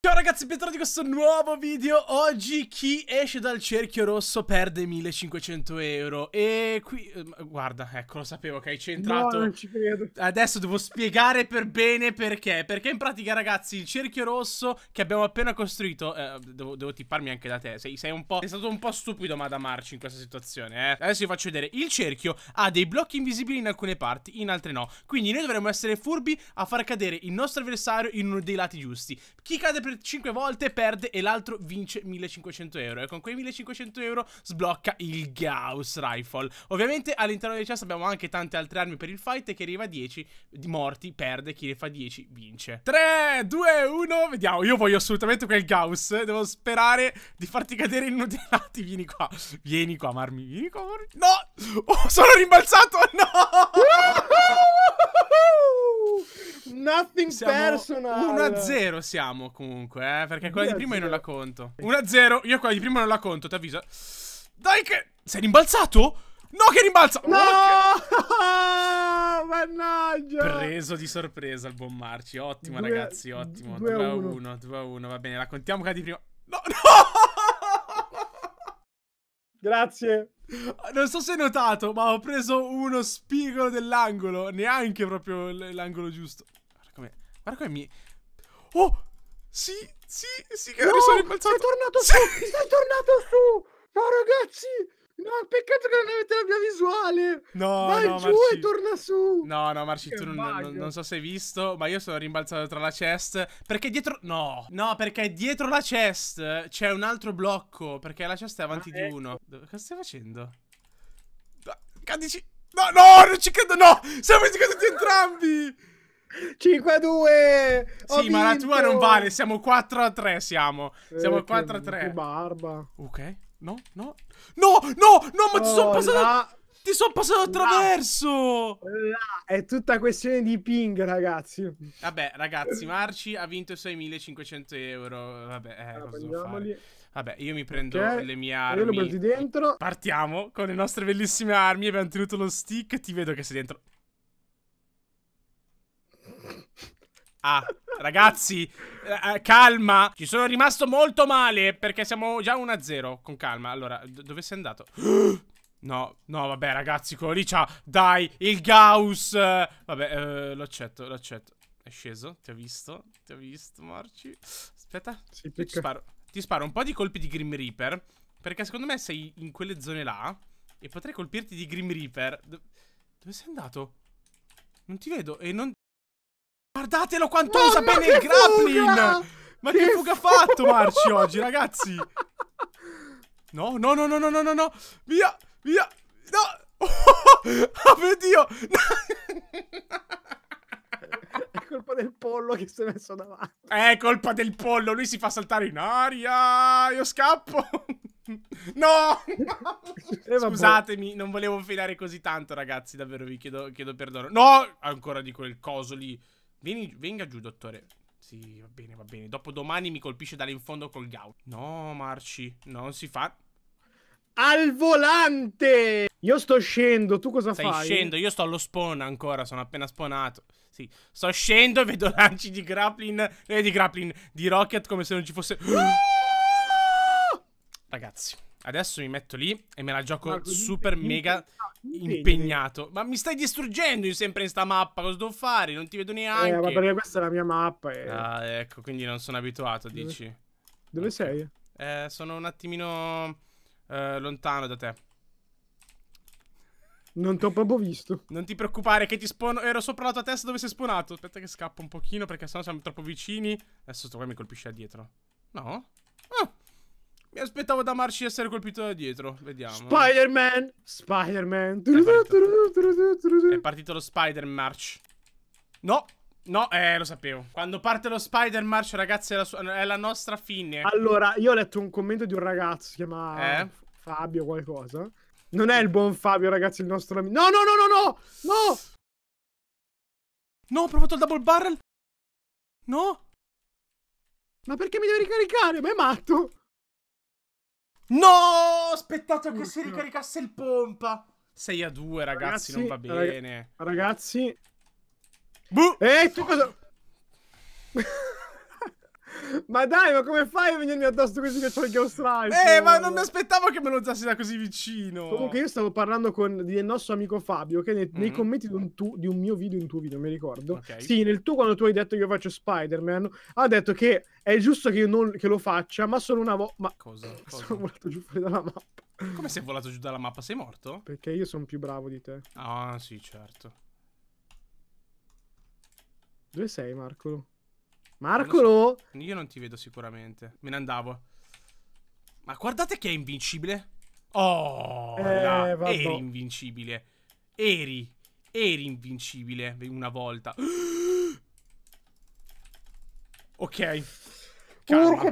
Ciao ragazzi, bentornati in questo nuovo video. Oggi chi esce dal cerchio rosso perde 1500 euro. E qui, ehm, guarda, ecco, lo sapevo che hai centrato. No, non ci credo. Adesso devo spiegare per bene perché. Perché in pratica, ragazzi, il cerchio rosso che abbiamo appena costruito. Eh, devo, devo, tipparmi anche da te. Sei, sei, un po'. Sei stato un po' stupido, Madamarci, in questa situazione. Eh. Adesso vi faccio vedere. Il cerchio ha dei blocchi invisibili in alcune parti, in altre no. Quindi noi dovremmo essere furbi a far cadere il nostro avversario in uno dei lati giusti. Chi cade per sempre 5 volte, perde e l'altro vince 1500 euro. E con quei 1500 euro sblocca il Gauss Rifle. Ovviamente all'interno del chest abbiamo anche tante altre armi per il fight e chi arriva a 10 morti perde, chi ne fa 10 vince. 3, 2, 1, vediamo. Io voglio assolutamente quel Gauss. Devo sperare di farti cadere in nudelati. Vieni qua, vieni qua Marmi, vieni qua Marmi. No! Oh, sono rimbalzato! No! Nothing siamo personal 1-0 siamo comunque eh, Perché quella di prima io non la conto 1-0 Io quella di prima non la conto Ti avviso Dai che Sei rimbalzato? No che rimbalza No oh, che... Mannaggia Preso di sorpresa il buon Marci Ottimo due, ragazzi Ottimo 2-1 2-1 Va bene la contiamo quella di prima No no Grazie. Non so se hai notato, ma ho preso uno spigolo dell'angolo. Neanche proprio l'angolo giusto. Guarda come. Guarda come mi. Oh! Sì, sì, sì, che no, sono impalzato. Sei tornato sì. su! Sei tornato su! No, ragazzi! No, peccato che non avete la mia visuale. No, Vai no, giù Marci... e torna su. No, no, Marci, tu non, non, so se hai visto, ma io sono rimbalzato tra la chest. Perché dietro... No, no, perché dietro la chest c'è un altro blocco. Perché la chest è avanti ah, di ecco. uno. Cosa stai facendo? Ah, cadici... No, no, non ci credo, no! Siamo tutti entrambi! 5 a 2 Sì vinto. ma la tua non vale Siamo 4 a 3 siamo eh, Siamo 4 a 3 Che barba Ok No, no. No, no, no, ma oh, ti sono passato... La... Ti sono passato attraverso! La... È tutta questione di ping, ragazzi. Vabbè, ragazzi, Marci ha vinto 6.500 euro. Vabbè, eh, allora, ah, cosa fare? Vabbè, io mi prendo okay. le mie armi. Io lo dentro. Partiamo con le nostre bellissime armi. Abbiamo tenuto lo stick. Ti vedo che sei dentro. Ah, ragazzi, eh, eh, calma. Ci sono rimasto molto male perché siamo già 1-0. Con calma. Allora, dove sei andato? No, no, vabbè, ragazzi, quello lì c'ha. Dai, il Gauss. Vabbè, eh, lo accetto, lo accetto. È sceso, ti ho visto, ti ho visto, Marci. Aspetta, si ti, sparo. ti sparo un po' di colpi di Grim Reaper. Perché secondo me sei in quelle zone là. E potrei colpirti di Grim Reaper. dove sei andato? Non ti vedo e non... Guardatelo quanto Mamma usa bene il grappling! Ma che, che fuga ha fatto Marci oggi, ragazzi? No, no, no, no, no, no, no, no! Via, via! No! Oh, mio Dio! È colpa del pollo che si è messo davanti. È colpa del pollo, lui si fa saltare in aria. Io scappo. No! Eh, Scusatemi, non volevo filare così tanto, ragazzi. Davvero vi chiedo, chiedo perdono. No! Ancora di quel coso lì. Vieni, venga giù, dottore. Sì, va bene, va bene. Dopo domani mi colpisce dall'infondo col gout. No, Marci, non si fa. Al volante! Io sto scendo, tu cosa Stai fai? Stai scendo, io sto allo spawn ancora, sono appena spawnato. Sì, sto scendo e vedo lanci di grappling, eh, di grappling, di rocket come se non ci fosse... Ragazzi. Adesso mi metto lì e me la gioco super impeg mega impegnato. Ma mi stai distruggendo io sempre in sta mappa. Cosa devo fare? Non ti vedo eh, neanche. Eh, ma perché questa è la mia mappa. Eh. Ah, ecco, quindi non sono abituato, dici. Dove sei? Eh, sono un attimino eh, lontano da te. Non ti ho proprio visto. Non ti preoccupare che ti spono... Ero sopra la tua testa dove sei spawnato. Aspetta che scappo un pochino perché sennò siamo troppo vicini. Adesso sto qua mi colpisce da dietro. No? Mi aspettavo da Marci essere colpito da dietro. Vediamo. Spider-Man! Spider-Man! È, partito lo Spider-March. No! No, eh, lo sapevo. Quando parte lo Spider-March, ragazzi, è la, è la, nostra fine. Allora, io ho letto un commento di un ragazzo, si chiama eh? Fabio qualcosa. Non è il buon Fabio, ragazzi, il nostro amico. No, no, no, no, no! No! No, ho provato il double barrel! No! Ma perché mi deve ricaricare? Ma è matto! No, aspettato che si ricaricasse il pompa. 6 a 2, ragazzi, ragazzi non va bene. Ragazzi. Buh. Eh, tu cosa... Ma dai, ma come fai a venirmi addosso così che c'ho il Ghost Rifle? Eh, ma non mi aspettavo che me lo usassi da così vicino. Comunque io stavo parlando con il nostro amico Fabio, che nei, mm -hmm. nei commenti di un, tu, di un, mio video, in tuo video, mi ricordo. Okay. Sì, nel tuo quando tu hai detto che io faccio Spider-Man, ha detto che è giusto che io non, che lo faccia, ma solo una volta... Ma cosa? cosa? Sono volato giù fuori dalla mappa. Come sei volato giù dalla mappa? Sei morto? Perché io sono più bravo di te. Ah, sì, certo. Dove sei, Marco? Marco? Non so, io non ti vedo sicuramente. Me ne andavo. Ma guardate che è invincibile. Oh, eh, eri invincibile. Eri. Eri invincibile una volta. ok. Urca,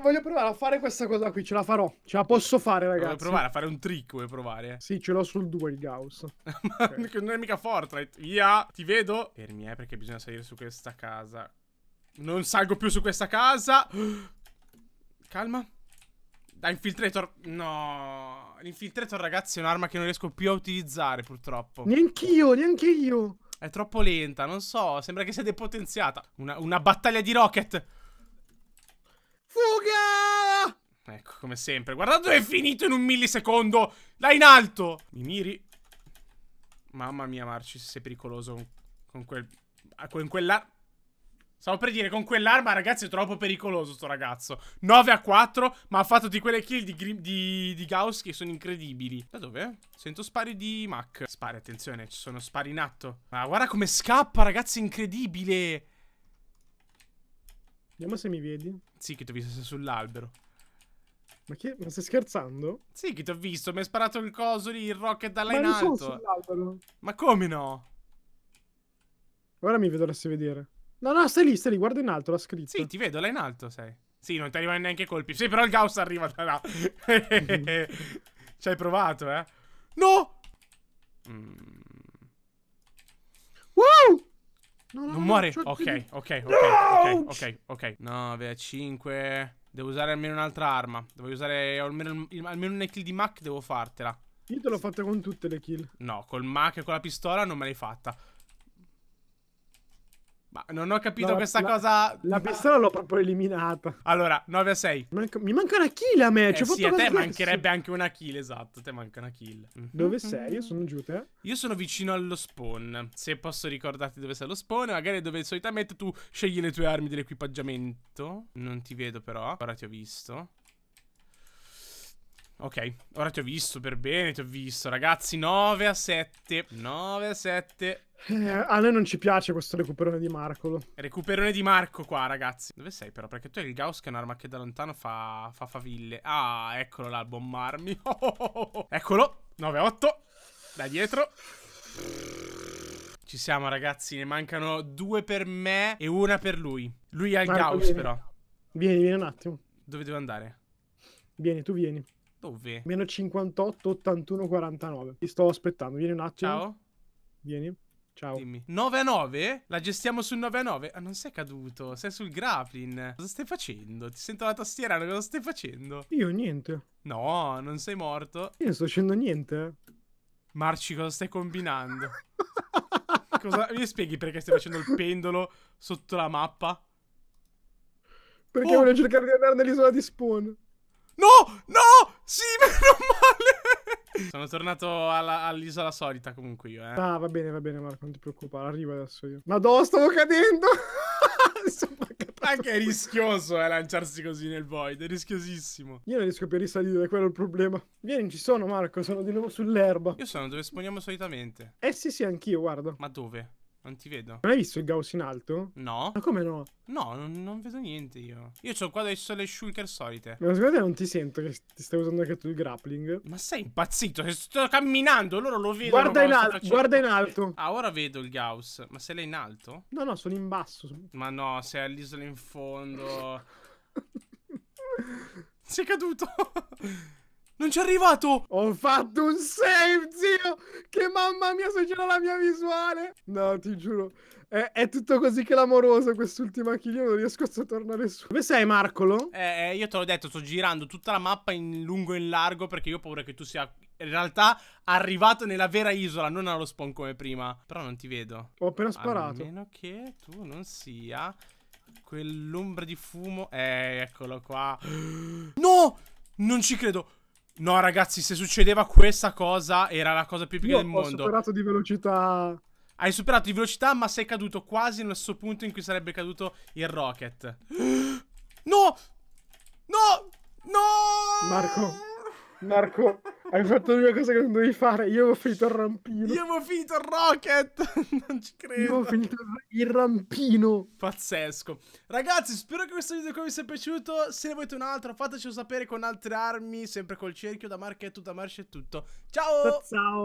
voglio provare a fare questa cosa qui. Ce la farò. Ce la posso fare, ragazzi. Voglio provare a fare un trick? Vuoi provare? Sì, ce l'ho sul 2 il Gauss. Ma okay. non è mica Fortnite. Via, ti vedo. Fermi, eh, perché bisogna salire su questa casa non salgo più su questa casa. Calma. Da infiltrator. No. L'infiltrator, ragazzi, è un'arma che non riesco più a utilizzare, purtroppo. Neanch'io, neanch'io. È troppo lenta, non so. Sembra che sia depotenziata. Una, una battaglia di rocket. Fuga! Ecco, come sempre. Guardate dove è finito in un millisecondo. Là in alto. Mi miri. Mamma mia, Marci, sei pericoloso con, con quel... Con quella... Stavo per dire, con quell'arma, ragazzi, è troppo pericoloso sto ragazzo. 9 a 4, ma ha fatto di quelle kill di, di, di Gauss che sono incredibili. Da dove? Sento spari di Mac. Spari, attenzione, ci sono spari in atto. Ma guarda come scappa, ragazzi, incredibile. Vediamo se mi vedi. Sì, che ti ho visto sei sull'albero. Ma che? Ma stai scherzando? Sì, che ti ho visto, mi hai sparato il coso lì, il rocket da là in alto. Ma sull'albero. Ma come no? Ora mi vedo se vedere. No, no, stai lì, stai lì, guarda in alto la scritta. Sì, ti vedo, là in alto sei. Sì, non ti arrivano neanche colpi. Sì, però il Gauss arriva da là. Ci hai provato, eh? No! Mm. Wow! No, no, non muore. No, ok, ok, ok, ok, ok. 9 a 5. Devo usare almeno un'altra arma. Devo usare almeno, almeno una kill di Mac. Devo fartela. Io te l'ho fatta con tutte le kill. No, col Mac e con la pistola non me l'hai fatta. Ma non ho capito no, questa la, cosa. La pistola l'ho proprio eliminata. Allora, 9 a 6. Manca, mi manca una kill a me. Eh, sì, a te mancherebbe anche una kill, esatto. A te manca una kill. Mhm. Dove sei? Io sono giù, te. Io sono vicino allo spawn. Se posso ricordarti dove sei lo spawn, magari dove solitamente tu scegli le tue armi dell'equipaggiamento. Non ti vedo, però. Ora ti ho visto. Ok, ora ti ho visto per bene, ti ho visto. Ragazzi, 9 a 7. 9 a 7. Eh, a noi non ci piace questo recuperone di Marco. Recuperone di Marco qua, ragazzi. Dove sei però? Perché tu hai il Gauss che è un'arma che da lontano fa, fa faville. Ah, eccolo là, il bombarmi. Oh, oh, oh, eccolo, 9-8. Da dietro. Ci siamo, ragazzi. Ne mancano due per me e una per lui. Lui ha il Marco, Gauss, vieni. però. Vieni, vieni un attimo. Dove devo andare? Vieni, tu vieni. Dove? Meno 58, 81, 49. Ti sto aspettando. Vieni un attimo. Ciao. Vieni. Ciao. Dimmi. 9 a 9? La gestiamo sul 9 a 9? Ah, non sei caduto. Sei sul grappling. Cosa stai facendo? Ti sento la tastiera. Cosa stai facendo? Io niente. No, non sei morto. Io non sto facendo niente. Marci, cosa stai combinando? cosa... Mi spieghi perché stai facendo il pendolo sotto la mappa? Perché oh. voglio cercare di andare nell'isola di Spawn. No! No! Sì, meno male! Sono tornato all'isola solita comunque io, eh. Ah, va bene, va bene, Marco, non ti preoccupare, arrivo adesso io. Madonna, stavo cadendo! Anche è rischioso eh, lanciarsi così nel void, è rischiosissimo. Io non riesco più a risalire, quello è il problema. Vieni, ci sono Marco, sono di nuovo sull'erba. Io sono dove sponiamo solitamente. Eh sì sì, anch'io, guarda. Ma dove? Non ti vedo. Non hai visto il Gauss in alto? No. Ma come no? No, non, non vedo niente io. Io ho qua adesso le shulker solite. Ma secondo te non ti sento che ti stai usando anche tu il grappling? Ma sei impazzito? Eh, sto camminando, loro lo vedono. Guarda, in, al guarda in alto. Ah, ora vedo il Gauss. Ma se lei in alto? No, no, sono in basso. Ma no, sei all'isola in fondo. sei caduto. Non ci è arrivato! Ho fatto un save, zio! Che mamma mia, se c'era la mia visuale! No, ti giuro. È, è tutto così clamoroso quest'ultima kill, io non riesco a tornare su. Dove sei, Marcolo? Eh, eh, io te l'ho detto, sto girando tutta la mappa in lungo e in largo perché io ho paura che tu sia in realtà arrivato nella vera isola, non allo spawn come prima. Però non ti vedo. Ho appena sparato. A meno che tu non sia quell'ombra di fumo. Eh, eccolo qua. No! Non ci credo. No, ragazzi, se succedeva questa cosa, era la cosa più piccola del mondo. Ho superato di velocità. Hai superato di velocità, ma sei caduto quasi nello stesso punto in cui sarebbe caduto il rocket. No! No! No! Marco. Marco. Hai fatto l'unica cosa che non dovevi fare. Io avevo finito il rampino. Io avevo finito il rocket. non ci credo. Io avevo finito il rampino. Pazzesco. Ragazzi, spero che questo video vi sia piaciuto. Se ne volete un altro, fatecelo sapere con altre armi. Sempre col cerchio da Marchetto, da Marcia e tutto. Ciao. Ciao.